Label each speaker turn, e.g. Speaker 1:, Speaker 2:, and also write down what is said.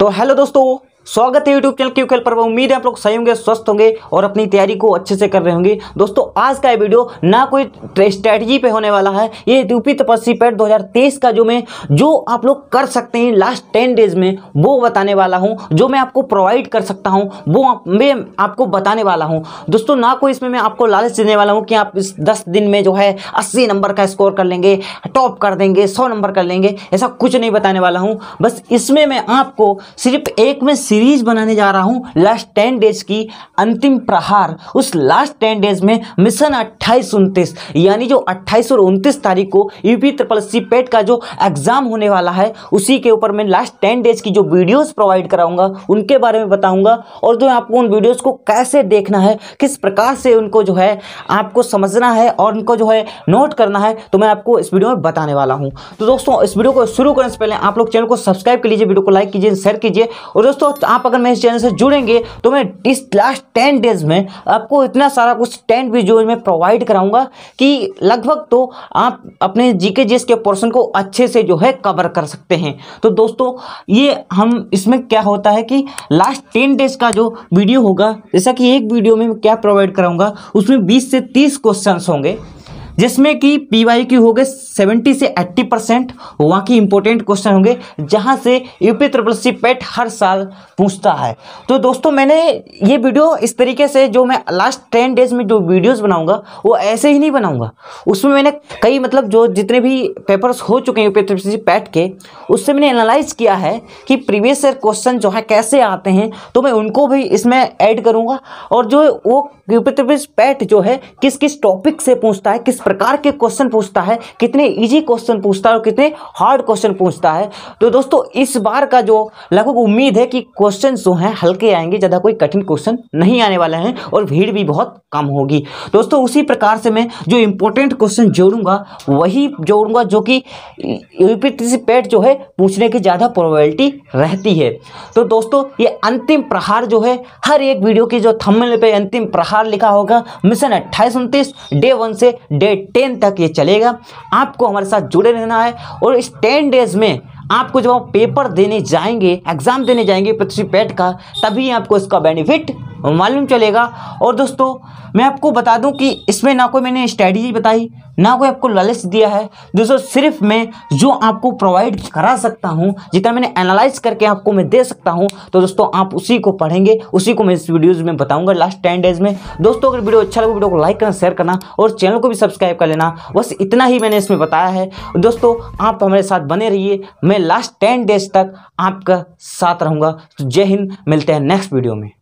Speaker 1: तो हेलो दोस्तों स्वागत है यूट्यूब चैनल की खेल पर उम्मीद है आप लोग सही होंगे स्वस्थ होंगे और अपनी तैयारी को अच्छे से कर रहे होंगे दोस्तों आज का ये वीडियो ना कोई स्ट्रैटेजी पे होने वाला है ये यूपी तपस्वी पैट 2023 का जो मैं जो आप लोग कर सकते हैं लास्ट टेन डेज में वो बताने वाला हूँ जो मैं आपको प्रोवाइड कर सकता हूँ वो आप, मैं आपको बताने वाला हूँ दोस्तों ना कोई इसमें मैं आपको लालच देने वाला हूँ कि आप इस दस दिन में जो है अस्सी नंबर का स्कोर कर लेंगे टॉप कर देंगे सौ नंबर कर लेंगे ऐसा कुछ नहीं बताने वाला हूँ बस इसमें मैं आपको सिर्फ एक में सीरीज बनाने जा रहा हूँ लास्ट टेन डेज की अंतिम प्रहार उस लास्ट टेन डेज में मिशन अट्ठाईस उनतीस यानी जो अट्ठाईस और उनतीस तारीख को यूपी ट्रिपल सी पेट का जो एग्ज़ाम होने वाला है उसी के ऊपर मैं लास्ट टेन डेज की जो वीडियोज़ प्रोवाइड कराऊंगा उनके बारे में बताऊँगा और जो आपको उन वीडियोज़ को कैसे देखना है किस प्रकार से उनको जो है आपको समझना है और उनको जो है नोट करना है तो मैं आपको इस वीडियो में बताने वाला हूँ तो दोस्तों इस वीडियो को शुरू करने से पहले आप लोग चैनल को सब्सक्राइब कर लीजिए वीडियो को लाइक कीजिए शेयर कीजिए और दोस्तों दोस्त तो आप अगर मेरे चैनल से जुड़ेंगे तो मैं इस लास्ट टेन डेज में आपको इतना सारा कुछ टेन वीडियोज में प्रोवाइड कराऊंगा कि लगभग तो आप अपने जी के के पोर्सन को अच्छे से जो है कवर कर सकते हैं तो दोस्तों ये हम इसमें क्या होता है कि लास्ट टेन डेज का जो वीडियो होगा जैसा कि एक वीडियो में क्या प्रोवाइड कराऊंगा उसमें बीस से तीस क्वेश्चन होंगे जिसमें कि पीवाई की गए सेवेंटी से एट्टी परसेंट वहाँ की इंपॉर्टेंट क्वेश्चन होंगे जहाँ से यूपी ट्रिपल सी पेट हर साल पूछता है तो दोस्तों मैंने ये वीडियो इस तरीके से जो मैं लास्ट टेन डेज में जो वीडियोस बनाऊंगा वो ऐसे ही नहीं बनाऊंगा उसमें मैंने कई मतलब जो जितने भी पेपर्स हो चुके हैं यूपी ट्रिपल सी पैट के उससे मैंने एनालाइज किया है कि प्रीवियस ईयर क्वेश्चन जो है कैसे आते हैं तो मैं उनको भी इसमें ऐड करूँगा और जो वो यूपी ट्रिपल पैट जो है किस किस टॉपिक से पूछता है किस प्रकार के क्वेश्चन पूछता है कितने इजी क्वेश्चन पूछता है और कितने हार्ड क्वेश्चन पूछता है तो दोस्तों इस बार का जो लगभग उम्मीद है कि क्वेश्चन जो हैं हल्के आएंगे ज़्यादा कोई कठिन क्वेश्चन नहीं आने वाले हैं और भीड़ भी बहुत कम होगी दोस्तों उसी प्रकार से मैं जो इम्पोर्टेंट क्वेश्चन जोड़ूंगा वही जोड़ूंगा जो कि रिपीटिसिपेट जो है पूछने की ज़्यादा प्रोबेबिलिटी रहती है तो दोस्तों ये अंतिम प्रहार जो है हर एक वीडियो की जो थंबनेल पे अंतिम प्रहार लिखा होगा मिशन अट्ठाईस उनतीस डे वन से डे टेन तक ये चलेगा आपको हमारे साथ जुड़े रहना है और इस टेन डेज में आपको जब हम पेपर देने जाएंगे एग्ज़ाम देने जाएंगे पृथ्वी पैट का तभी आपको इसका बेनिफिट मालूम चलेगा और दोस्तों मैं आपको बता दूं कि इसमें ना कोई मैंने स्ट्रैटेजी बताई ना कोई आपको लालच दिया है दोस्तों सिर्फ मैं जो आपको प्रोवाइड करा सकता हूं जितना मैंने एनालाइज करके आपको मैं दे सकता हूं तो दोस्तों आप उसी को पढ़ेंगे उसी को मैं इस वीडियोज़ में बताऊंगा लास्ट टेन डेज में दोस्तों अगर वीडियो अच्छा लगे वीडियो को लाइक करना शेयर करना और चैनल को भी सब्सक्राइब कर लेना बस इतना ही मैंने इसमें बताया है दोस्तों आप हमारे साथ बने रहिए मैं लास्ट टेन डेज तक आपका साथ रहूँगा तो जय हिंद मिलते हैं नेक्स्ट वीडियो में